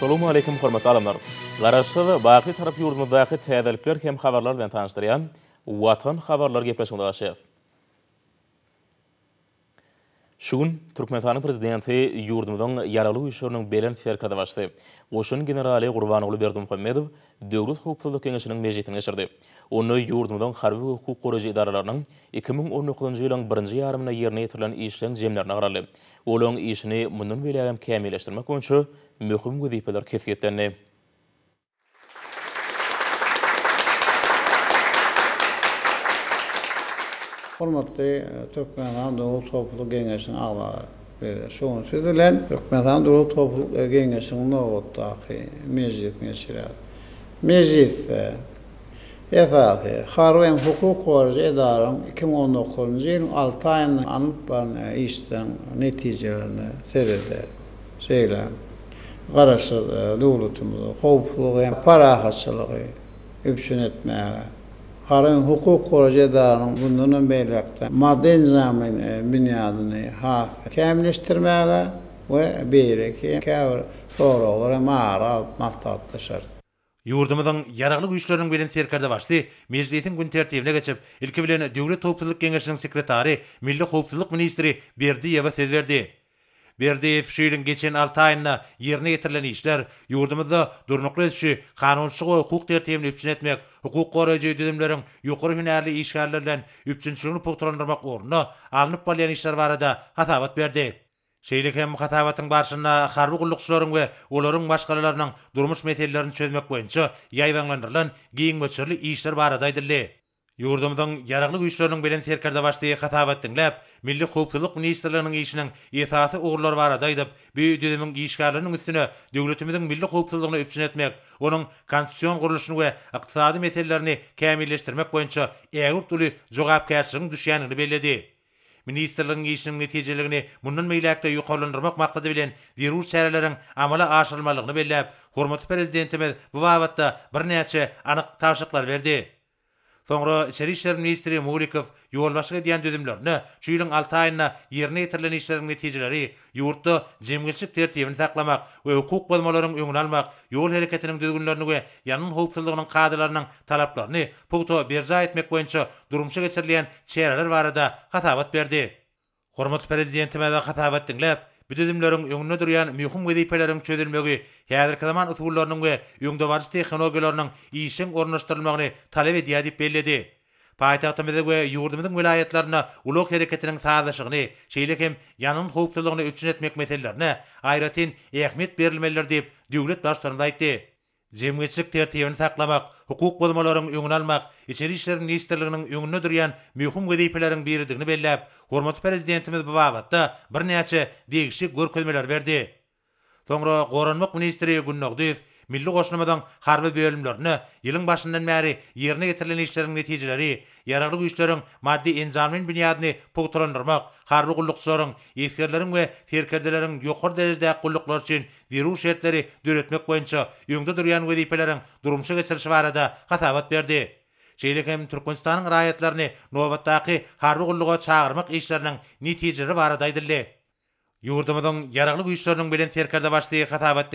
Assalamu alaykum hormatly alamlar. Garaşda we baqi taraf ýurdumdaky täzeliklär hem habarlar bilen tanıştyrýan watan habarlar gepleşmegi başlaýar. Şuň gün Türkmenistanyň prezidenti ýurdumdan ýaralyw işleriniň belen serkada başlady. Oşun generali Gurbanowly Berdimuhammedow döwlet hukuklaryk kengesiniň mejlisine geçirdi. Onu ýurdumdan harby hukuk goraj edaralarynyň 2019-njy ýylyň 1-nji ýarmyna ýerine ýetirilen işleriniň jemlerini agraly. Olaň işini mundan bilen kämilleşdirmek üçin möhüm güzipeler kesgetlerini. Hormatly e, Türkmenistan Döwül Topluluk Geňeşiniň aglar beýle şoňa süzilen Türkmenistan Döwül Topluluk e, Geňeşiniň nowatdaky mejlis meşirat. Mejlis esasy Harwem hukuk gorjy edaram 2019-njy ýylyň 6 aýyny anyp barna e, işden netijelerini seyreder. Şeýle qarasıdır, dövlətimizdir, qovluğu, yəni paraxatçılığı üpsün etməyə. Harın hukuk projelerinin bundan beylekte maddi nizamin e, bünyadını hafi kemleştirmeye ve beyleki kevr doğru olur mağara alıp mahtatlı şart. Yurdumuzun yararlı güýçläriniň bilen serkerde başdy, mejlisiň gün tertibine geçip, ilki bilen Döwlet Howpsuzlyk Geňeşiniň sekretary, Milli Howpsuzlyk ministri Berdiýewa söz berdi. Berdiyev şeýlin geçen 6 aýyna ýerine getirilen işler ýurdumyzda durnuklar üçin kanunçylyk we hukuk tertibini üpjünetmek, hukuk goraýjy ýetimlerini ýokary hünärli işgärlerden üpjünçülükni pogtorandyrmak ornuna alynyp bolýan işler barada hatawat berdi. Şeýle hem hatawatyň başyna harby gullukçylaryň we olaryň başgalarynyň durmuş meselelerini çözmek boýunça ýaýlanlandyrylan giň we işler barada Yurdumdan yaraqlı güýçlärini bilen serkerde başlaýan hatabatdyň läp milli howpsuzlyk ministrliginiň işiniň ýetasy ugurlar barada ýa-da diýip, büýük döwletimiň üstüne döwletimiziň milli howpsuzlygyny öpçün etmek, onuň konstitusion gurulyşyny we ykdysady meselelerini kämilleşdirmek boýunça ägür tuly jogapkärçiligini düşýänini bellädi. Ministrliginiň işiniň netijeligini mundan meýläkde ýokarlandyrmak maksady bilen zerur çäreleriň amala aşyrmalygyny bellädi. Hormatly prezidentimiz bu wagtda birnäçe anyk tapşyryklar berdi. Sonra içeri işler ministri Muglikov yol başkı diyen düzümlerini, şu yılın 6 ayına yerine yitirilen işlerin neticeleri, yurtta cemgilçik tertibini saklamak ve hukuk bozmalarının öngün almak, yol hareketinin düzgünlerini ve yanın hulptırlığının kadrlarının talaplarını puto berza etmek boyunca durumşu geçirilen çeyreler var da hatavat berdi. Hormat prezidentime de hatavat dinlep, Bidizimlerin yungna duryan mihum gidi pelerin çözülmögi, hiyadir kadaman ıtgullarının ve yungdavarcı teknologilerinin iyisin ornaştırılmağını talep ediyadip belledi. Paytaqta mede gwe yurdimidin vilayetlarina ulo kereketinin saadashigni, seylekem yanın hukusulogni ütsün etmek meselilerini, ayratin ehmet berilmelilerdiyip, diyulet başlarında ayitdi. Jemgeçlik tertibini saklamak, hukuk bolmalaryny öňüne almak, içeri işler ministrliginiň öňüne durýan möhüm gedeýpeleriň biridigini belläp, hormat prezidentimiz bu wagtda birnäçe degişik görkezmeler berdi. Soňra Goranmak ministri Gunnogdyev milli goşnamadan harbi bölümlörünü yılın başından märi yerine getirilen işlerin netijeleri, yararlı güýçleriň maddi enzamin binýadyny pogtrandyrmak, harbi gulluk sorun, eskerleriň we terkerdeleriň ýokary derejede gulluklar üçin wirus şertleri döretmek boýunça ýöngde durýan wezipeleriň durumşy geçirişi barada hatawat berdi. Şeýlekem Türkmenistanyň raýatlaryny nowatdaky harbi gulluga çağırmak işleriniň netijeleri barada aýdyldy. Yurdumadan yaraqlı güýçlerini bilen serkerde başlaýan hatawat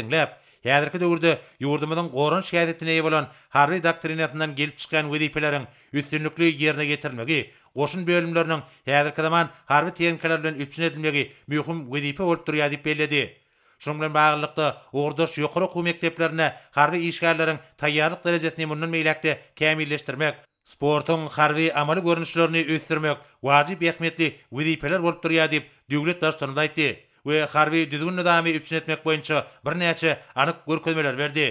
Häzirki döwürde ýurdumyň gorun şäherdetine ýa bolan Harry doktrinasyndan gelip çykan wezipeleriň üstünlikli ýerine getirilmegi, goşun bölümleriniň häzirki zaman harby tehnikalar bilen üçin edilmegi möhüm wezipe bolup durýar diýip beldi. Şoň bilen baglanykda ordaş ýokary okuw mekteplerine harby işgärleriň taýýarlyk derejesini mundan meýlekde kämilleşdirmek, sportyň harby amaly görnüşlerini ösdürmek wajyp ähmetli wezipeler bolup durýar diýip döwlet daşdanyň we harbi düzgün nizami üçin etmek boýunça bir näçe anyk görkezmeler berdi.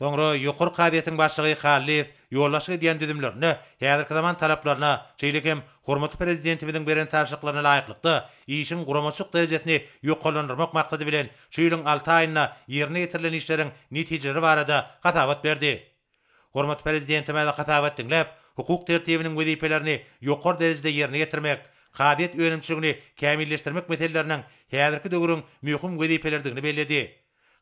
Soňra ýokur kabinetiň başlygy Halif ýollaşy diýen düzümlerini häzirki zaman talaplaryna, şeýlekem hormat prezidentimiziň beren taýşyklaryna laýyklykda işiň guramaçyk derejesini ýokalandyrmak maksady bilen şeýlin 6 aýyna ýerine ýetirilen işleriň netijeleri barada gatawat berdi. Hormat prezidentime de gatawat hukuk tertibiniň wezipelerini ýokur derejede ýerine ýetirmek, Xadiyet önümçüğünü kämilleştirmek meselelerinin häzirki dögürün möhüm gödeýpelerdigini bellädi.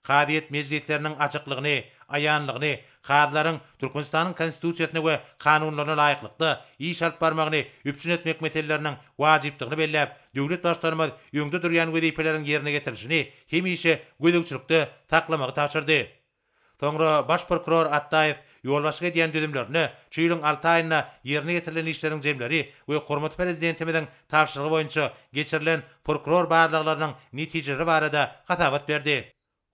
Xadiyet mejlislerinin açyklygyny, aýanlygyny, xadlaryň Türkmenistanyň konstitusiýasyna we kanunlaryna laýyklykda iň şart barmagyny üpçün etmek meselelerinin wajypdygyny belläp, döwlet başlarymyz ýöngde durýan gödeýpeleriň ýerine getirilýini hemişe gödegçilikde taklamagy Tongro Yolbaşçyga diýen düdümler, "Nä, çyýlyň altaýyna ýerine getirilen işleriň jemleri we hormat prezidentimiziň tapşyrygy boýunça geçirilen prokuror baýlyklarynyň netijeleri barada gatawat berdi."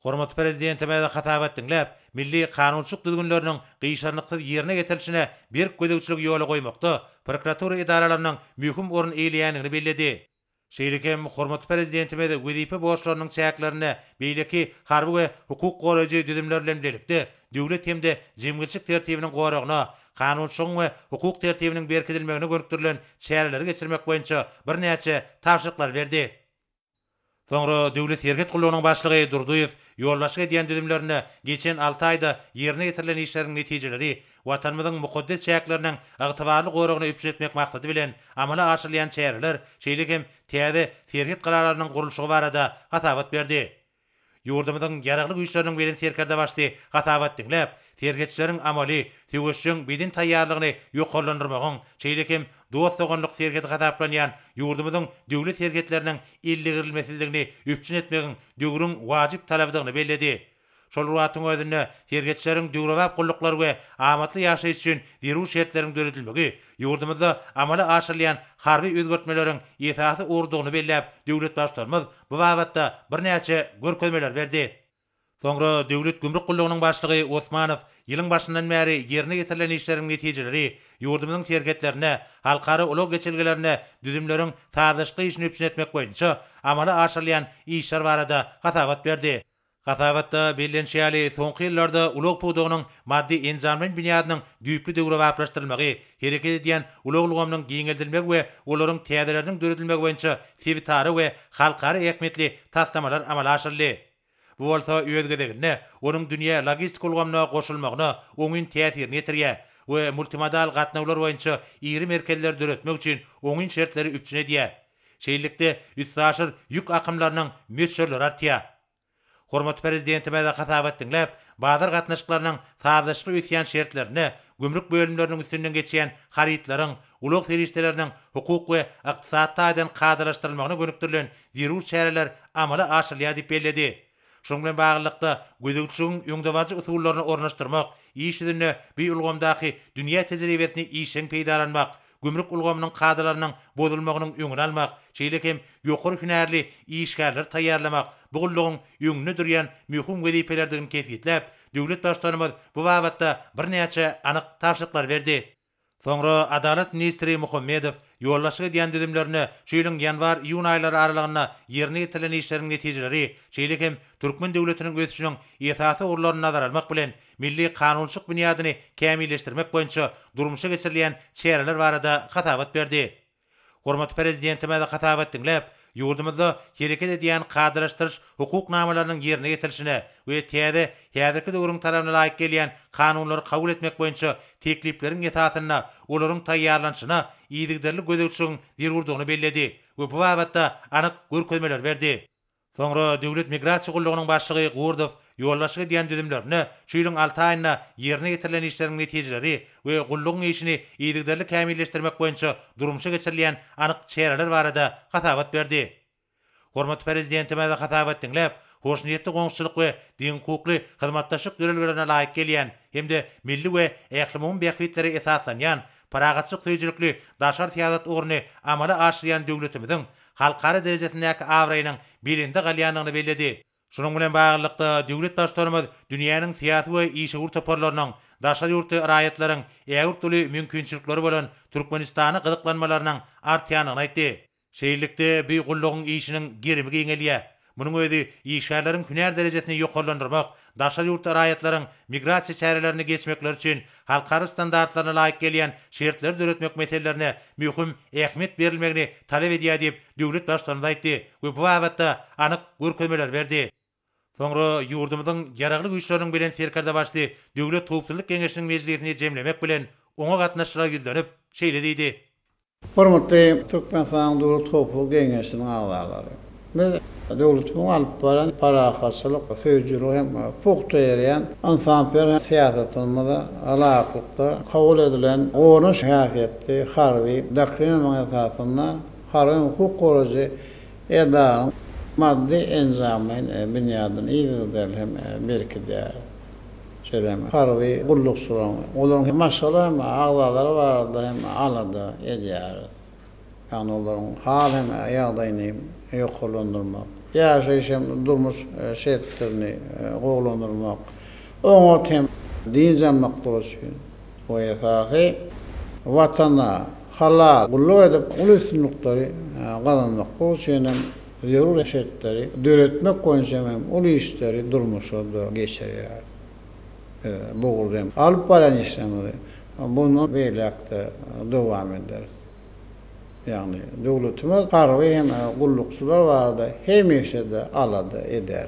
Hormat prezidentime de gatawat diňläp, milli kanunçylyk düzgünlerini gyýşanlykly ýerine getirilmesine bir gödäwçilik ýoly goýmakda, prokuratura idaralarynyň möhüm ornuny eýleýändigini Şeýlekem hormatly prezidentime de gwizipe boşlaryň çäklerini beýleki harby we hukuk goraýjy düzümler bilen birlikde döwlet hem de jemgyrçylyk tertibiniň goraýyna, kanun we hukuk tertibiniň berkidilmegine gönükdirilen çäreler geçirmek boýunça birnäçe tapşyrıklar berdi. Sonra Döwlet Hergit Gullunyň başlygy Durdoyew ýollaşyk diýen düzümlerini geçen 6 aýda ýerine getirilen işleriň netijeleri watanymyzyň mukaddes çäklerini agtywarly goraguna öpjetmek maksady bilen amala aşylýan çäherler şeýle hem täze Hergit galalarynyň gurulşygy barada gatawat berdi. Yurdumuzun yaraqlı güýçlerini beren serkerde başdy. Gatawat diňlep, tergetçileriň amaly, tüýüşüň bidin taýýarlygyny ýokarlandyrmagyň, çeýlekim duwa soganlyk serket gatarlanýan yurdumuzun döwlet sergetleriniň illigirilmesizligini üpçün etmegiň döwrüň wajyp talabydygyny bellädi. şol ruhatın özünü tergetçilerin dürüvap kulluklar ve amatlı yaşı için viru şertlerin dörüdülmügi, yurdumuzda amalı aşırlayan harbi üzgörtmelerin yetahatı uğurduğunu belləb devlet başlarımız bu vavatta bir neyce görkölmeler verdi. Sonra Devlet Gümrük Kulluğunun başlığı Osmanov yılın başından məri yerine getirilen işlerin neticeleri, yurdumuzun terketlerine, halkarı ulu geçilgelerine, düzümlerin tazışkı işini üpsün etmek boyunca amalı aşırlayan işler var adı hatavat verdi. Atavatda bilen şeýle soňky ýyllarda ulag pudugynyň maddi enjamen binýadynyň güýpli döwür wäplestirilmegi, hereket edýän ulag ulgamynyň we olaryň täderleriniň döredilmegi boýunça fevitary we halkara ähmiýetli taslamalar amala aşyrly. Bu bolsa ýetgedik, Onuň dünýä logistik ulgamyna goşulmagyna oňyň täsirini ýetirýär we multimodal gatnaýlar boýunça ýeri merkezler döretmek üçin oňyň şertleri üpçine diýär. Şeýlikde üstäşir ýük akymlarynyň meçhurlary artýar. Hormat prezidenti mäde hatabat dinläp, bazar gatnaşyklarynyň tardaşly ýetgen şertlerini, gümrük bölümlerini üstünden geçen haritlaryň, uluk serişdelerini, hukuk we iqtisat taýdan gadarlaşdyrmagyny görnükdirilen zerur şäherler amala aşylýar diýip belledi. Şoň bilen baglykda güýdükçüň ýöngdewarçy usullaryny ornaşdyrmak, ýeşilini biýulgamdaky dünýä tejribetini ýeşin peýdarlanmak, gümrük ulgamının kadrlarının bozulmağının öňüne almak, çeýlek hem ýokary hünärli işgärler taýýarlamak, bu gullugyň öňüne durýan möhüm gödipelerdigini kesgitläp, döwlet başlanymyz bu wagtda bir näçe anyk taşyklar berdi. Sonra Adalet Ministri Muhammedov yollaşığı diyen düdümlerini şeylin yanvar iyun ayları aralığına yerine getirilen işlerin neticeleri şeylik hem Türkmen devletinin gözüşünün yetası uğurlarını nazar almak bilen milli kanunçuk biniyadını kemiyleştirmek boyunca durmuşa geçirilen çeyreler varada hatavat verdi. Hormat Prezidentime de hatavat dinleyip, Yurdumuzda hereket edýän gadyrlaşdyryş hukuk namalarynyň ýerine ýetirilmesine we täze häzirki döwürüm tarapyna laýyk gelýän kanunlary kabul etmek boýunça tekliplerini ýetatyna, olaryň taýýarlanşyna ýetdirilmeli gözegçiň bir bellädi we bu wagtda anyk görkezmeler berdi. Sonra Döwlet Migrasiýa Gullugynyň başlygy Gurdow ýollaşyga diýen düzümlerini, şuýlyň altaýyna ýerine getirilen işleriň netijeleri we gullugyň işini ýetirdirli kämilleşdirmek boýunça durmuşa geçirilen anyk çäreler barada hatabat berdi. Hormat prezidentime de hatabat diňläp, hoşnýetli goňşçylyk we diň hukukly hyzmatdaşlyk görelmelerine laýyk gelýän hem de milli we ählimiň beýfitleri esasdan ýan Paragatçyk tejirikli daşar tiyadat ugruny amala aşyryan döwletimiziň halkara derecesindeki avrayının birinde galyanını belledi. Şunun bilen bağlılıkda devlet taşlarımız dünyanın siyasi ve işe urt toparlarının daşa yurtu rayetlerin eğurtulu mümkünçülükleri bölün Türkmenistan'ı gıdıklanmalarının artyanını aytti. Şehirlikte bir gulluğun işinin girimi giyengeliye. Bunun öýdi iş şäherleriniň derejesini ýokarlandyrmak, daşary ýurt raýatlaryň migrasiýa çäreleriniň geçmekleri üçin halkara standartlara laýyk gelýän şertler döretmek meselelerine möhüm ähmiýet berilmegini talap edýär diýip döwlet başlygy aýtdy bu wagtda anyk görkezmeler berdi. Soňra ýurdumyň ýaraglyk güýçleriniň bilen serkerde başdy, döwlet toplanyk kengeşiniň mejlisine jemlemek bilen oňa gatnaşyra girdirip şeýle diýdi. Hormatly Türkmenistan döwlet toplanyk kengeşiniň aýalary. Biz bunu alıp varan para akasılık, köycülü hem puktu eriyen, insan hem siyasetini da alaklıkta edilen oğunu şahak etti, harbi, dakrinin mesasında harbi hukuk korucu edan maddi enzamin e, binyadın iyidir derl hem birki der şeyden harbi kulluk suramı olurum. hem maşallah hem ağzaları var hem aladı ediyarı. Yani onların halen yağdayını yok kullandırmak. Ya şey, şey durmuş e, şertlerini kullandırmak. E, Onu tem din zanmak dolayısıyla. Ve yasakı vatana, hala, kullu edip ulu üstünlükleri e, kazanmak dolayısıyla zarur şertleri döretmek koyunsamam ulu işleri durmuş oldu geçer yani. Ee, boğuldum. Alıp paran işlemedi. Bunu böyle devam ederiz. Yani devletimiz karı hem kulluk e, sular vardı, hem işede aladı eder.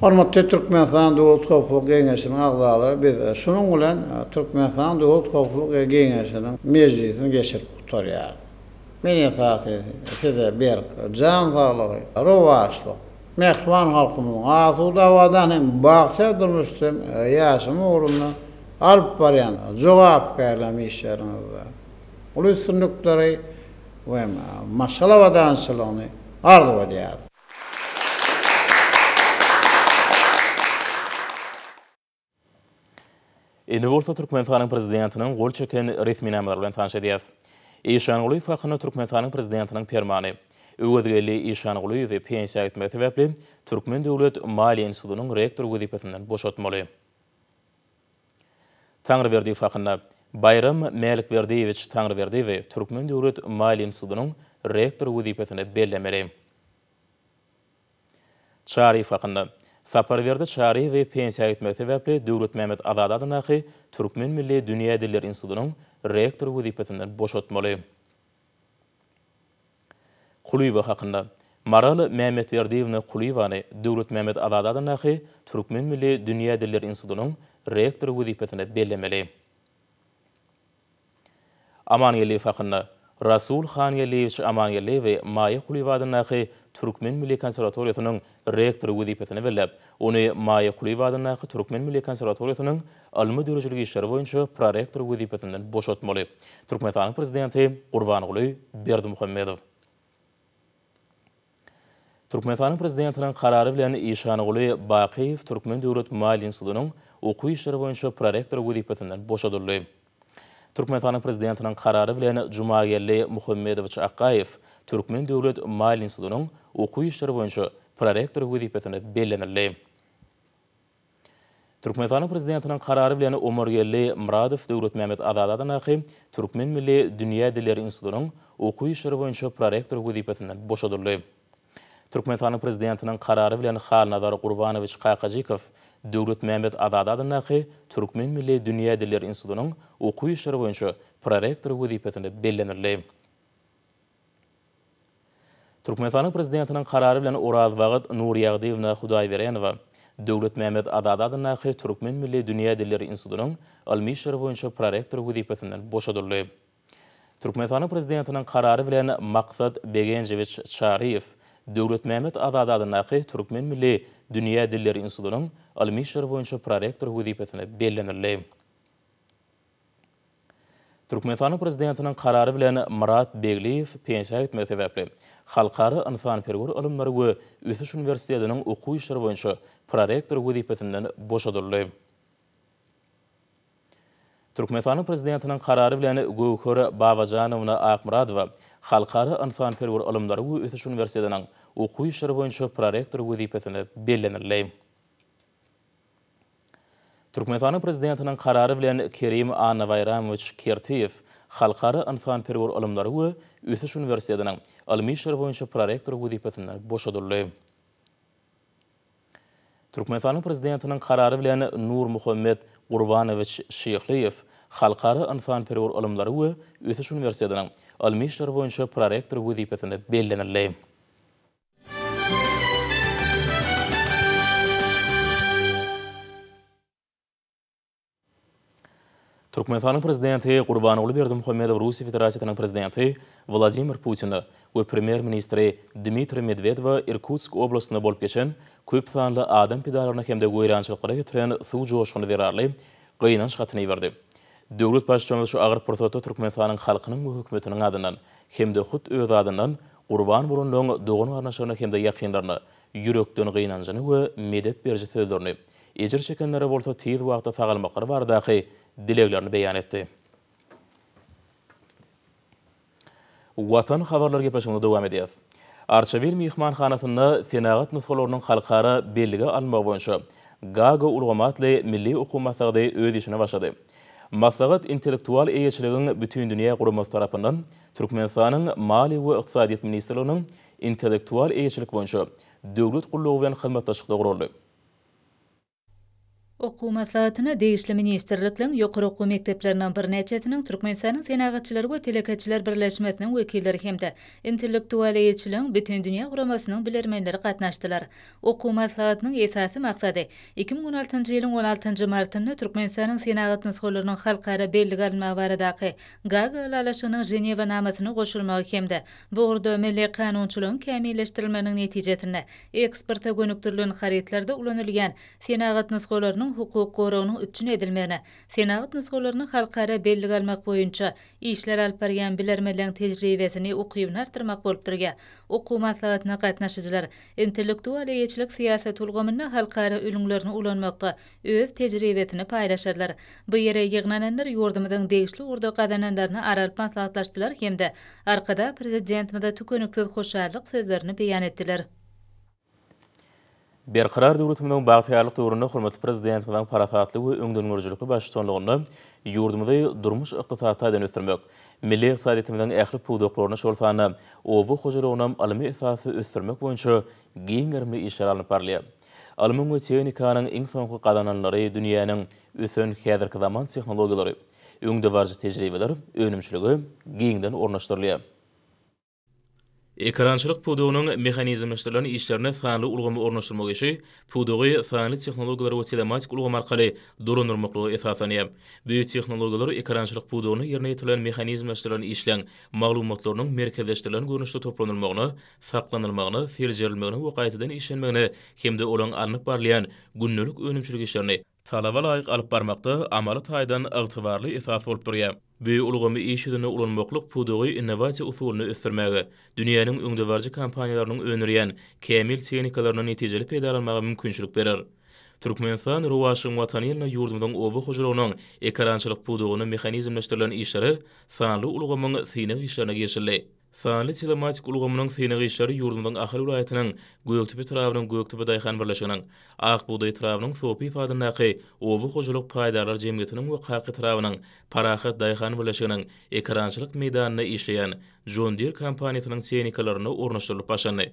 Hormat Türkmen Sanat ve Kültür Topluluğu Genesinin ağaları biz e, şunun bilen e, Türkmen Sanat ve Kültür Topluluğu Genesinin meclisini geçirip kutlayar. Milli saati size bir can sağlığı, rovaşlı. Mehvan halkımın ağzı da vadanın bağça durmuştum. Yaşım oğlumla alıp varyan cevap verlemişlerimiz. Ulus sünnükleri we maşala wadan salony ardy wadyar Ene bolsa Türkmenistanyň prezidentiniň gol çeken resmi nämeler bilen tanış edýäs. Eýşan Uly Fakhyny Türkmenistanyň prezidentiniň permany. Öwredgeli Eýşan Uly we pensiýa etmek sebäpli Türkmen döwlet maliýe institutynyň rektor boşatmaly. Tangryberdi Bayram Malik Berdiyevich Tangri Berdiyev Türkmen döwlet maliýe insudynyň rektor wezipetine bellemeli. Çary faqanda Saparwerdi Çary we pensiýa gitmekde we döwlet Mehmet Azad adyna Türkmen milli dünýä Diller insudynyň rektor wezipetinden boşatmaly. Kulýba haqynda Maral Mehmet Berdiýewni Kuluyvani, döwlet Mehmet Azad adyna Türkmen milli dünýä Diller insudynyň rektor wezipetine bellemeli. Aman Yeliyev hakkında Rasul Khan Yeliyev Aman Yeliyev Maye Kulivadyna xe Türkmen Milli Konservatoriýasynyň rektory wezipetini berip, ony Maye Kulivadyna xe Türkmen Milli Konservatoriýasynyň almy döreçeli işleri boýunça prorektor wezipetinden boşatmaly. Türkmenistan prezidenti Urwan Guly Berdi Muhammedow Türkmenistan prezidentiniň karary bilen Işan Guly Baqiyew Türkmen döwlet maliýe insulynyň okuw prorektor wezipetinden boşadyldy. Türkmenistan prezidentiniň karary bilen Jumagelli Muhammedowiç Aqayev Türkmen döwlet maýl insulunyň okuw işleri boýunça prorektor wezipetine bellenildi. Türkmenistan prezidentiniň karary bilen Umurgelli Muradow döwlet Mehmet Azadady naqy Türkmen milli Dünya dilleri insulunyň okuw işleri boýunça prorektor wezipetinden boşadyldy. Türkmenistan prezidentiniň karary bilen Xalnazar Qurbanowiç Qaqajykow Döwlet Mehmet Azadadynyňky Türkmen Milli Dünýä Diller Institutynyň okuw işleri boýunça prorektor wezipetini bellenirli. Türkmenistan prezidentiniň karary bilen Oraz Wagt Nuriýagdyýewna Hudaýberenowa Döwlet Mehmet Azadadynyňky Türkmen Milli Dünýä Diller Institutynyň almy işleri boýunça prorektor wezipetinden boşadyldy. Türkmenistan prezidentiniň karary bilen Maksat Begenjewiç Çariýew Döwlet Mehmet Azadady naqy Türkmen milli dünýä dilleri insulunyň almyşyr boýunça prorektor wüzipetine bellenilýärdi. Türkmen sanyň prezidentiniň karary bilen Murat Begliýew pensiýa gitmek üçin halkara insan perwer ulumlary we Üsüş Üniversitetiniň okuw işleri boýunça prorektor wüzipetinden boşadylýar. Türkmen sanyň prezidentiniň karary bilen Gökhor Babajanowna Aqmuradowa Xalqara insan perwer ulumlar bu Ötüş Universitetining oquw işler boýunça prorektor wezipetini bellenirleýim. Türkmenistan prezidentining karary bilen Kerim Anvayramowich Kertiev Xalqara insan perwer ulumlar bu Ötüş Universitetining ilmiy işler boýunça prorektor wezipetini boşadylýym. Türkmenistan prezidentining karary bilen Nur Muhammed Urbanowich Şeyhliyev xalqara insan perewur ulumlary we Üsüş Üniversitetiniň ilmi işler boýunça prorektor wüzipetine bellenilýär. Türkmenistanyň prezidenti Gurbanowly Berdimuhammedow Russiýa Federasiýasynyň prezidenti Vladimir Putin we premier ministri Dmitri Medvedew Irkutsk oblastyna bolup geçen köp sanly adam pidalaryna hem-de goýrançylyklara ýetiren suw joşgyny berärli, gynanç hatyny berdi. Döwlet başçylygy şu agyr prosedurada Türkmen halkynyň we hökümetiniň adynan hem de hut öz adynan gurban bolanlaryň dogan arnaşygyna hem de ýakynlaryna ýürekden gynanjyny we medet berjek söýlerini ejir çekenlere bolsa tez wagtda sagalmak bar daqy dileklerini beýan etdi. Watan habarlary gepeşmäne dowam edýär. Arçavil Mihman hanatynda senagat nusgalarynyň halkara belligi almagy boýunça Gago ulgamatly milli hökümetde öz işini başlady. Maslahat intellektual eýeçiligini bütün dünýä gurumy tarapyndan Türkmenistanyň maliýe we Iqtisadiýet ministrliginiň intellektual eýeçilik boýunça döwlet gullugy bilen hyzmatdaşlygy gurulýar. Oku maslahatyna deýişli ministerlikden ýokary oku mekdepleriniň bir näçetiniň türkmenistanyň senagatçylary we telekatçylar birleşmesiniň wekilleri hemde intellektual ýetiliň bütün dünýä guramasynyň bilermenleri gatnaşdylar. Oku maslahatynyň esasy maksady 2016-njy ýylyň 16-njy martynda türkmenistanyň senagat nusgullarynyň halkara belli galma baradaky Gaga alalaşyny Ženewa namatyny goşulmagy hemde bu urda milli kanunçylygyň kämilleşdirilmeniň netijetine eksporta gönükdirilen haritlerde ulanylýan senagat nusgullaryny hukuk korunun üçün edilmeni, senavut nusolarının halkara belli almak boyunca işler alparyan bilermelen tecrübesini okuyun artırmak olupdurge. Oku maslahatına katnaşıcılar, intellektual eyeçlik siyasi tulgumunna halkara ülünlerini ulanmakda öz tecrübesini paylaşarlar. Bu yere ýygnananlar yordumudun degişli urdu kazananlarını aralp maslahatlaştılar hemde. Arkada prezidentimizde tükönüksüz hoşarlık sözlerini beyan ettiler. Berkarar döwletimiň bagtyarlyk döwründe hormatly prezident bilen parasatly we öňdürmürjülükli başlanlygyny ýurdumyzy durmuş ykdysata den ösdürmek, milli ykdysatymyzyň ähli puwdoklaryna şol sanly owu hojurawyna alymy esasy ösdürmek boýunça giňerimli işler alyp barly. Alymyň we tehnikanyň iň soňky gadananlary dünýäniň ösen häzirki zaman tehnologiýalary, öňde barjy tejribeler, önümçiligi giňden ornaşdyrylýar. Ekrançılık pudoğunun mexanizmleştirilen işlerine fanlı ulgumu ornaşdırmak işi, pudoğu fanlı texnologiyalar ve telematik ulgum arkali durunurmaqlığı esasaniyem. Büyü texnologiyalar ekrançılık pudoğunu yerine yetirilen mexanizmleştirilen işlen, mağlumatlarının merkezleştirilen görünüşlü toplanılmağını, saklanılmağını, fercerilmağını ve qayt işlenmeğini, hemde olan anlık barlayan günlülük önümçülük işlerini, talava layık alıp barmaqda amalı taydan ıgtıvarlı esas olup Büyü ulgamy işidini ulanmaklyk pudugy innovasiýa usulyny ösdürmäge, dünýäniň öňdeverji kompaniýalarynyň önürýän kemil tehnikalaryny netijeli peýdalanmaga mümkinçilik berer. Türkmenistan Ruwaşyň wataniýetine ýurdumdan owa hojurlarynyň ekrançylyk pudugyny mehanizmleşdirilen işleri sanly ulgamyň syny işlerine geçirilýär. Sanli telematik ulgamynyň synagy işleri ýurdumyň ahyr ulaýatynyň Göýekdepe tarabynyň Göýekdepe daýhan birleşigini, aýak bu daýhan tarabynyň sowpy padanaky owy gojuluk paýdalary jemgyýetiniň we haýaky tarabynyň parahat daýhan birleşigini ekrançylyk meýdanyna işleýän John Deere kompaniýasynyň senikalaryny ornaşdyryp başlandy.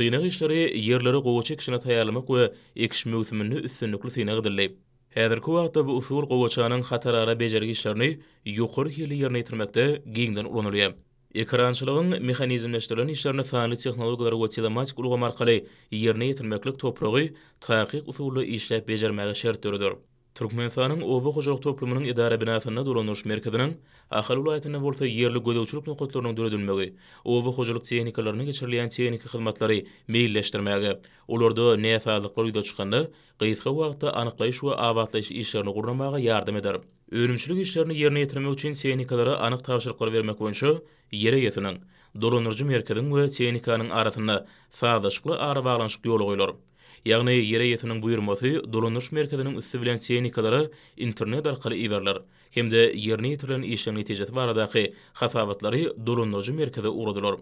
Synagy işleri yerleri gowçy kişini taýýarlamak we ekiş möhümini üstünlikli synagydyrlyp, häzir kuwatda bu usul gowçanyň hatarlara bejergi işlerini ýokary ýerlere ýetirmekde giňden ulanylýar. Ekrançılığın mexanizmleştirilen işlerine sani texnologiyalar ve telematik ulu markalı yerine yetirmeklik toprağı taqiq usulü işlep becermeli şert dörüdür. Turkmenistanyň Owa goşgaryk toplumynyň idara binasynda dolanýan merkezdäniň ahal ulaýatyna bolsa ýerli gödäwçilik nokatlarynyň döredilmegi, Owa goşgaryk tehnikalaryny geçirilýän tehniki hyzmatlary meýilleşdirmäge, olardy näfaatlyk goýda çykandy, gysga wagtda anyklaýyş we awatlaýyş işlerini gurulmaga ýardam eder. Öýrümçilik işlerini ýerine ýetirmek üçin tehnikalara anyk taýşyrlyklar bermek bolsa, ýere ýetiniň, dolanýan merkezdäniň we tehnikanyň arasyna sadaşykly ara baglanyşyk ýoly goýulýar. Ýagny ýere ýetiniň buýurmasy dolanyş merkeziniň üstü bilen tehnikalary internet arkaly iwerler. Hemde ýerni ýetirilen işleň netijesi baradaky hasabatlary dolanyş merkezi urudylar.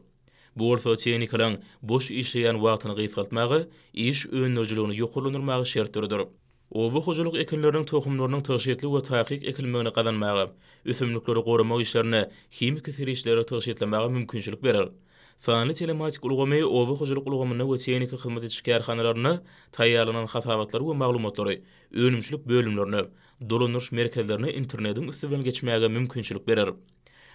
Bu orta tehnikalaryň boş işleýän wagtyny gysgaltmagy, iş öňnöjüligini ýokurlandyrmagy şert durýar. Owa hojulyk ekinleriniň toxumlarynyň täşkilatly we taýyk ekilmegini gadanmagy, ösümlikleri gorumak işlerini kisiri ferişlere täşkilatmagy mümkinçilik berer. Sany telematik ulgamy owa hojuruk ulgamyna we teyniki hyzmat etmek ýerhanalaryna taýýarlanan hasabatlar we maglumatlary önümçilik bölümlerine, dolanyş merkezlerine internetin üstünden geçmäge mümkinçilik berer.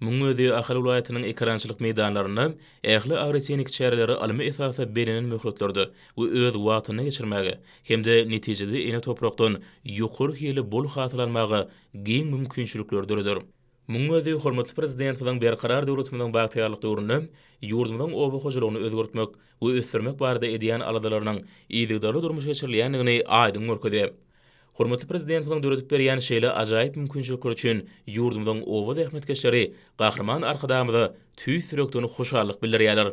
Mün özü Axal vilayatynyň ekrançylyk meýdanlaryna ähli agresiýnik çäreleri almy esasy bilen möhletlerdi. Bu öz wagtyny geçirmäge hem de netijede ene toprakdan ýokur hyly bol hatlanmagy giň mümkinçiliklerdir. Mün özü hormatly prezident bilen bir karar döwletimiň bagtyarlyk döwründe ýurdumyň obaw hojalygyny özgörtmek we ösdürmek barada edýän aladalaryň ýetdiler durmuş geçirilýändigini aýdyň Hormatly bilen döretip berýän şeýle ajaýyp mümkinçilik üçin ýurdumyň owa rahmetkeşleri, gahrman arkadaşymyzy tüý sürekdeni hoşallyk bildirýärler.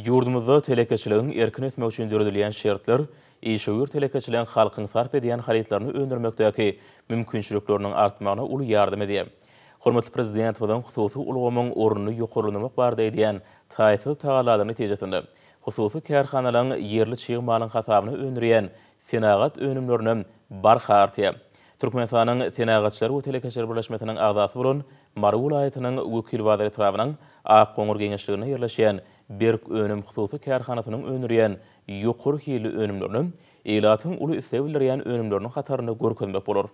Ýurdumyzda telekeçiligiň erkin ösmek üçin döredilýän şertler, ýeşewür telekeçiligiň halkyny sarp edýän halytlaryny öndürmekdäki mümkinçiliklarynyň artmagyna uly ýardym edýär. Hormatly prezidentimizden hususy ulgamyň orunny ýokarlanmak bar diýen taýfyl tagalalaryny tejetdi. Hususy kärhanalaryň yerli çygmalyň hasabyny öndüriýän sinagat önümlörnüm barxa artıya. Türkmenistanın sinagatçılar və telekəşər birləşməsinin ağzası bulun, Marul ayetinin vəkil vədəri tərəfinin Aq Qonur gəngəşliyinə bir önüm xüsusi kərxanasının önürən yukur hili önümlörnüm, ilatın ulu istəvlərən önümlörnün xatarını görkəmək bulur.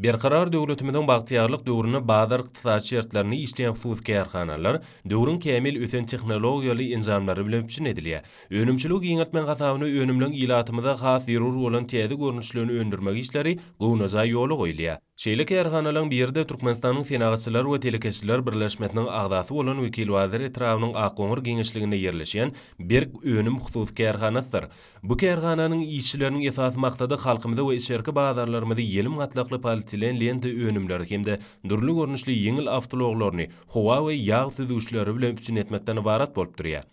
Berkarar döwletimizden bagtyarlyk döwrüne bazar iqtisadi şertlerini işleyen fuzke arkanalar döwrün kemil ösen texnologiýaly inzamlary bilen üçin edilýär. Önümçülük ýeňiltmen gatawyny önümlen ýylatymyza has ýerur bolan täze görnüşlerini öndürmek işleri gowunaza ýoly Şeýlik bir birde Türkmenistanyň Senagatçylar we Telekeçiler birleşmetiniň agdasy bolan wekil wazir etrawynyň Aqgoňur giňişligine yerleşen bir Önüm hususy ýarganatdyr. Bu ýargananyň işçileriniň esas maksady halkymyzda we şerki bazarlarymyzda ýelim gatlaqly polietilen lenta önümleri hemde durly görnüşli ýeňil awtologlaryny Huawei ýağ süzüşleri bilen üçin etmekden ibaret bolup durýar.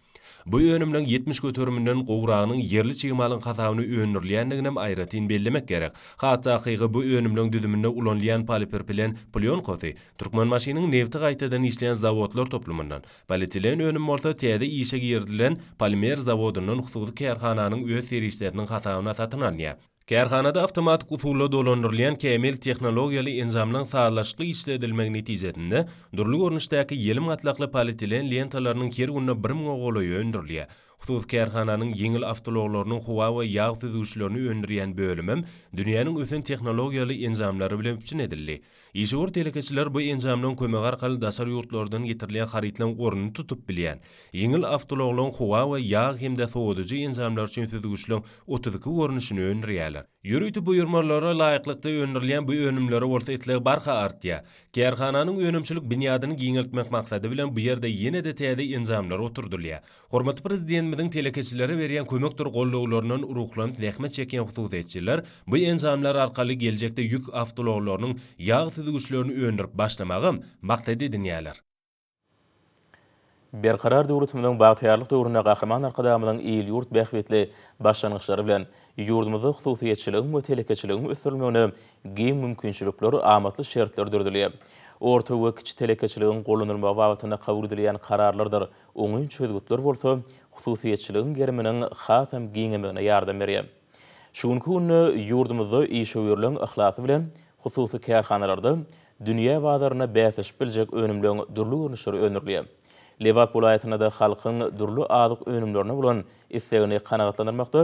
Bu önümden 70 götürümünün qoğrağının yerli çigimalın qasavını önürleyenliğinem ayratin bellemek gerek. Hatta akiyyı bu önümden düdümünü ulonleyen paliperpilen plyon kosi, Türkmen masinin nevti qaytadan işleyen zavodlar toplumundan, palitilen önüm orta tiyade işe girdilen palimer zavodunun xsuzu kerhananın öz seri işlerinin qasavına Kerhanada da aftamatik ufullo dolo ndurlian keemil teknologiyali enzamlan thalashli isti edilmagnitizatinda, durlu ornishtaki 20 atlaqlı paletilin liantalarinin kerguna bir mga golo yu ndurlian. Xuz Kerkhana nin yingil aftaloqlorin khuwa wa yaqti duysilorin yu ndurlian bölimim teknologiyali bilen Ýeşewur telekeçiler bu enjamdan kömek arkaly daşary ýurtlardan getirilen haritlan gorunyny tutup bilýär. Ýeňil awtologlaryň howa we ýağ hemde sowdugy enjamlar üçin süzgüçliň otudyky görnüşini öňrýärler. Ýürüti bu ýurmalara laýyklykda öňrilen bu önümleri orta etlik barha artýar. Kerhananyň önümçilik binadyny giňeltmek maksady bilen bu ýerde ýene de täze enjamlar oturdylýar. Hormatly prezidentimiň telekeçilere berýän kömek dur gollawlaryndan uruklanyp lehmet çekýän bu enjamlar arkaly geljekde ýük awtologlaryň ýağ güçlөрünü öünürip başlamağym maqtady dünýäler. Ber qarar döwletiminiň bağıntylarlykda ýurunaqa garaman arkadamyň iýil yurd beýhbetli başlanýjylary bilen yurdumyzy hususyýetçiligi, mötelikçiligi üsürmeýän giň mümkinçilikleri amatly şertler döredilýär. Orta we kitlekçiligiň ulanylýan mabagatyna qawrýdýan kararlardyr. Oňuň çylşygydlar bolsa hususyýetçiligiň gerimini hafam giňemä öňe ýardam berýär. Şunku onu yurdumyzy işe ýurlan ýürek ihlasy bilen hususy kärhanalarda dünýä wazaryna beýleş biljek önümlüň durly görnüşleri önürli. Lewa polaýatyna da halkyň durly azyk önümlerini bolan isleýini kanagatlandyrmakda,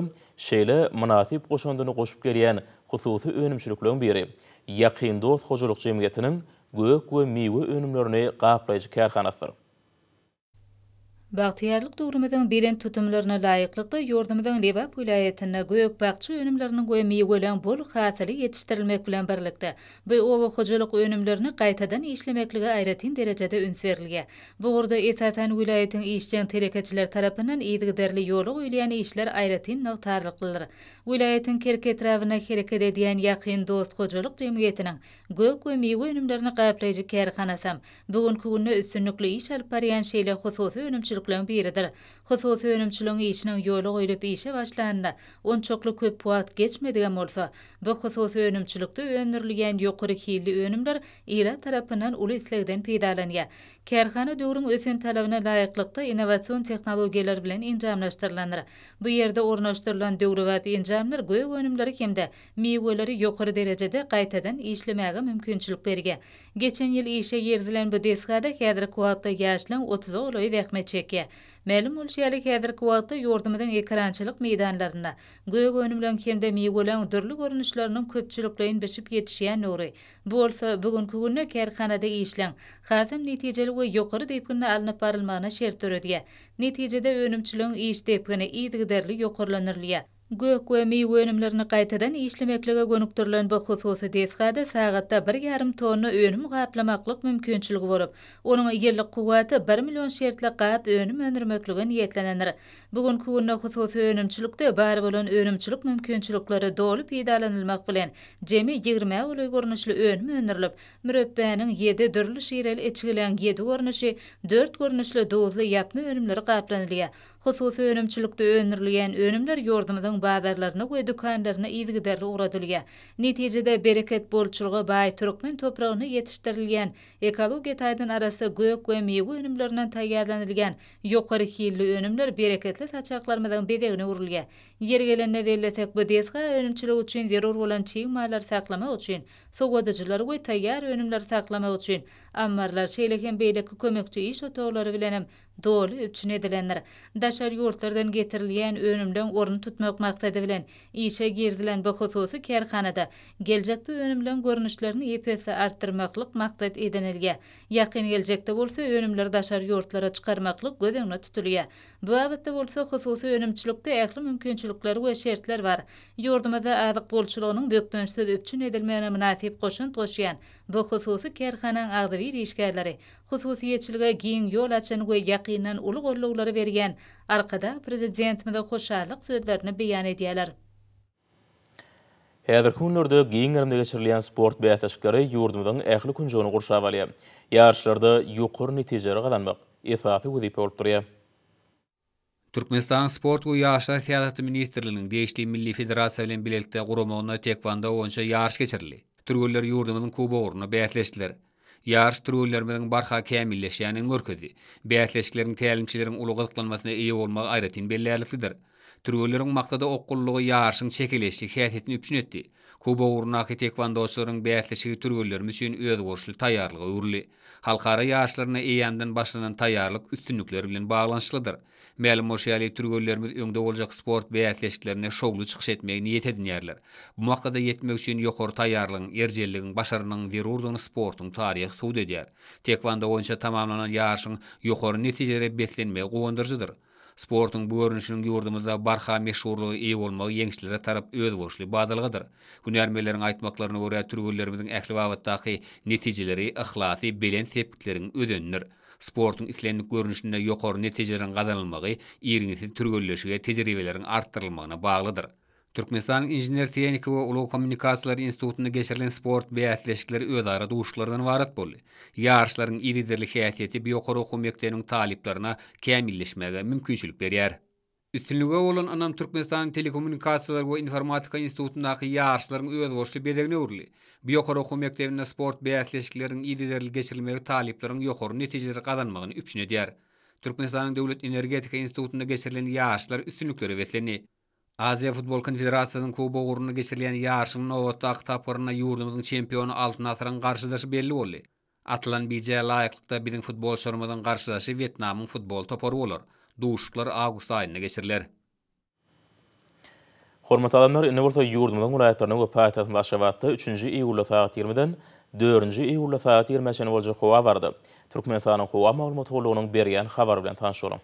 şeýle munasyp goşundyny goşup gelýän hususy önümçülikleriň biri. Ýakyn dost hojulyk jemgyýetiniň gök we miwi önümlerini gaýplaýjy kärhanalar. Bagtiýarlyk durumyndan bilen tutumlaryna laýyklykda ýurdumyzyň Lewa pulaýetinde göýek bagçy önümlerini goýmy ýewelen bol hatyry ýetişdirilmek bilen birlikde bu owa hojalyk önümlerini gaýtadan işlemeklige aýratyn derejede üns berilýär. Bu gurda etatan wilayetiň işçiň terekatçylar tarapynyň ýetdigi derli ýoluk ýylýan işler aýratyn nagtarlyk bolar. Wilayetiň kerke trawyna hereket edýän yaqin dost hojalyk jemgyýetiniň göýek we miýew önümlerini gaýplaýjy kerhanasam. Bugünkü günde üstünlikli iş alyp şeýle hususy que Hususi önümçülüğün işinin yolu qoyulup işe başlarında, on çoklu köp puat geçmedigen olsa, bu hususi önümçülükte önürlüyen yokuri kiyili önümler ila tarafından ulu islegden peydalanya. Kerhana durum ösün talavına layıklıkta inovasyon teknologiyalar bilen incamlaştırlanır. Bu yerde ornaştırılan duru vab incamlar goy önümleri kemde, miyveleri yokuri derecede qaytadan işlemaga mümkünçülük berge. Geçen yil işe yerdilen bu desgada kədri kuatta yaşlan 30 oloy dekme çekye. Mälim bolşyaly häzirki wagtda ýurdumyzyň ekrançylyk meýdanlaryna göýgö önümlen kende miýgolan dürli görnüşleriniň köpçülükleýin bişip ýetişýän nury. Bu bolsa bugünkü günde kerhanada işleň. Hazym netijeli we ýokary depgini alınıp barylmagyna şert töredi. Netijede önümçülüň iş depgini iýdigderli ýokarlanyrlyýar. Gök we mi wönümlerini qaytadan işlemekligä gönükdirilen bu hususy täsirde sagatda 1.5 tonna önüm gaplamaqlyk mümkinçiligi bolup, onuň ýerlik quwwaty 1 million şertli gap önüm öndürmekligini ýetlenenir. Bugun günde hususy önümçilikde bar bolan önümçilik mümkinçilikleri dolup ýetdirilmek bilen jemi 20 uly görnüşli önüm öndürilip, mürebbäniň 7 dürli şireli etgilen 7 görnüşi 4 görnüşli dowzly ýapma önümleri gaplanylýar. Xusus önümçülükde önürlüyen önümler yordumudun bazarlarını ve dükkanlarını izgiderli uğradılgı. Neticede bereket bolçulgu bay Türkmen toprağını yetiştirilgen, ekologi taydın arası gök ve meyvi önümlerinden tayyarlanilgen, yokarı kirli önümler bereketli saçaklarmadan bedeğine uğrulgı. Yergelenne verilesek bu deska önümçülü uçun zerur olan çiğ mallar saklama uçun, sowadajylar we tayyar önümler saklamak üçin ammarlar şeýlegen beýleki kömekçi iş otaglary bilenem dol üçin edilenler. Daşar ýurtlardan getirilýän önümden orun tutmak maksady bilen işe girdilen bu hususy kerhanada geljekde önümden görnüşlerini eps artdyrmaklyk maksat edenilge. Ýakyn geljekde bolsa önümler daşary ýurtlara çykarmaklyk gözüňde tutulýar. Bu wagtda bolsa hususy önümçilikde ähli mümkinçilikler we şertler bar. Ýurdumyzda azyk bolçulygynyň bökdönüşde üçin edilmeýän tatip qoşun toşyan bu xususi kerxanan ağdıvi rişkərləri xususi yetçilgə giyin yol açın və yaqinən ulu qorluqları vergen arqada prezident mədə xoşarlıq beyan biyan ediyələr. Әдір күн үрді спорт бәйәт әшіккәрі үрдімдің әқілі күн жоңы құрша әвәлі. Ярышларды үйқұр нәтижері қаданмық. Етаты өзіп спорт үй ашылар теататы министерлінің дейшілі Милли Федерация türgöller yurdumyň kuboguryna bäsleşdiler. Yarş türgöllerimiň barha kämilleşýänini görkezdi. Bäsleşikleriň täälimçileriň uly gyzyklanmasyna ýa bolmak aýratyn bellärlikdir. Türgöllerin maqtada okulluğu yarışın çekilesi hiyatetini üçin etdi. Kuba uğrunaki tekvandosların beyatlaşigi türgöllerimiz için öz gorşlu tayarlıgı uğurli. Halkara yarışlarına eyyemden başlanan tayarlık üstünlükleri bilen bağlanışlıdır. Mälim o şeýle türgellerimiz öňde boljak sport we atletikalaryna şowly çykyş etmegi niýet edýärler. Bu wagtda ýetmek üçin ýokary taýýarlyk, erjelligi, başarynyň derurdyň sportyň taryhy sud edýär. Tekwondo oýunça tamamlanan ýarşyň ýokary netijeleri beslenme gowandyrjydyr. Sportyň bu görnüşiniň ýurdumyzda barha meşhurlygy iýi bolmagy ýeňişlere tarap öz goşly badalgydyr. Günärmelerini aýtmaklaryna görä türgellerimiziň ählibawatdaky netijeleri, ahlaky bilen tepkileriň sportun islenlik görünüşünde yokor netecerin kazanılmağı, iyirinisi türgölleşige tecerivelerin arttırılmağına bağlıdır. Türkmenistan Injiner Tehnika we Ulu Kommunikasiýalar Institutuna geçirilen sport beýatleşikleri öz ara varat ibaret boldy. Ýarşlaryň ýetirli häsiýeti bu ýokary okuw mekdeniň taliplerine kämillişmäge mümkinçilik berýär. Üstünlüge olan anam Türkmenistan Telekommunikasiýalar we Informatika Institutundaky ýarşlaryň öz boşly bedegine urly. Biyokor oku mektebinde sport beyazleşiklerin iyilerle geçirilmeyi talipların yokor neticeleri kazanmağını üçün ediyar. Türkmenistan'ın devlet energetika institutunda geçirilen yağışlar üstünlükleri vetleni. Aziya Futbol Konfederasyonu'nun kubo uğruna geçirilen yağışın novotta akta aparına yurdumuzun çempiyonu altın atıran karşıdaşı belli oldu. Atılan bize layıklıkta bizim futbol sorumadan karşıdaşı Vietnam'ın futbol toporu olur. Doğuşuklar Ağustos ayına geçirilir. Hormat alanlar, inni bursa yurdumdan gulayetlarna gu paaytasn 3-nji iugurla saat 20 den 4-nji iugurla saat 20-dan 4-nji iugurla saat 20-dan 4 beriyan xavar bilen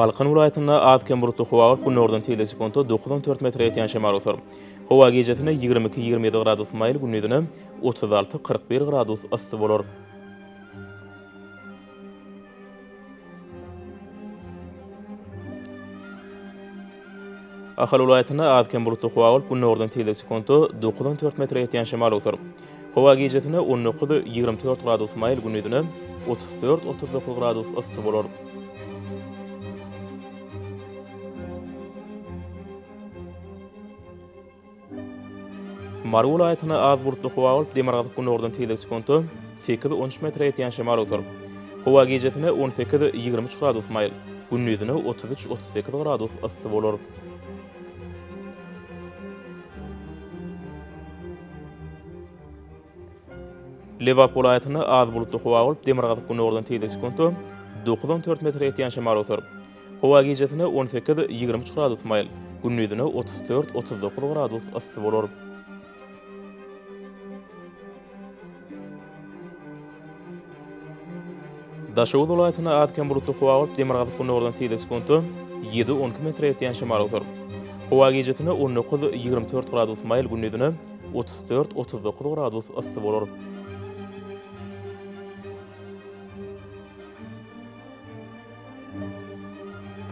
Balkan vilayatyna Afken burutu howar kun nordan telesi konto 9.4 metre etyan şemal otur. Howa gejetine 22-27 gradus mayl gunnedine 36-41 gradus ıssı bolor. Akhal vilayatyna Afken burutu howar kun nordan telesi konto 9.4 metre etyan şemal otur. Howa gejetine 19-24 gradus mayl gunnedine 34-39 gradus ıssı bolor. Marul aýtyny az burtly howa bolup demirgazyk gunordan tezlik sekundy 8-13 metre ýetýän şemal ösür. Howa gejetine 18-23 gradus mail, gündüzine 33-38 gradus ysy bolar. Liverpool aýtyny az bulutly howa bolup demirgazyk gunordan tezlik sekundy 9-14 metre ýetýän şemal ösür. Howa gejetine 18-23 gradus mail, gündüzine 34-39 gradus ysy bolar. Daşoğul olaytına adken burutlu huaqırp demir qatı kundu oradan tiydesi kundu 7-12 metre etiyan şamarlı tır. Hoa gejetini 19-24 gradus mail gündüdünü 34-39 gradus ısı bolur.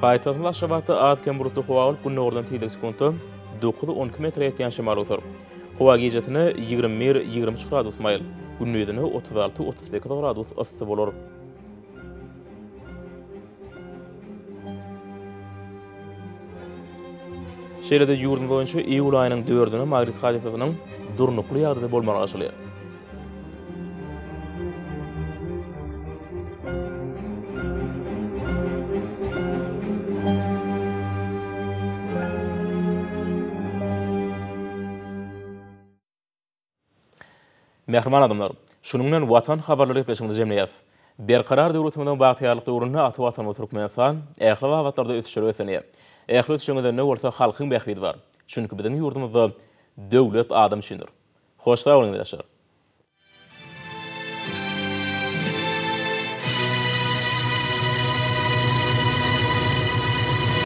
Paytasın laşabatı adken burutlu huaqırp kundu oradan tiydesi kundu 9-12 metre etiyan şamarlı tır. Hoa gejetini 21-23 gradus mail gündüdünü 36-32 gradus ısı bolur. Şeýle de ýurdun boýunça iýul aýynyň 4-ünde Magrit Halifewiniň durnukly ýagdaýy bolmagy aşylýar. Mehriman adamlar, şunun bilen watan habarlary peşinde jemleýäs. Berkarar döwletimiň bagtyarlygy töwründe atwatan oturup meňsan, ähli wagtlarda ösüşleri ösenýär. Ehlüs şöngede ne bolsa halkyň bäkrid bar. Çünki biziň ýurdumyzda döwlet adam şünür. Hoşlaýyň, dostlar.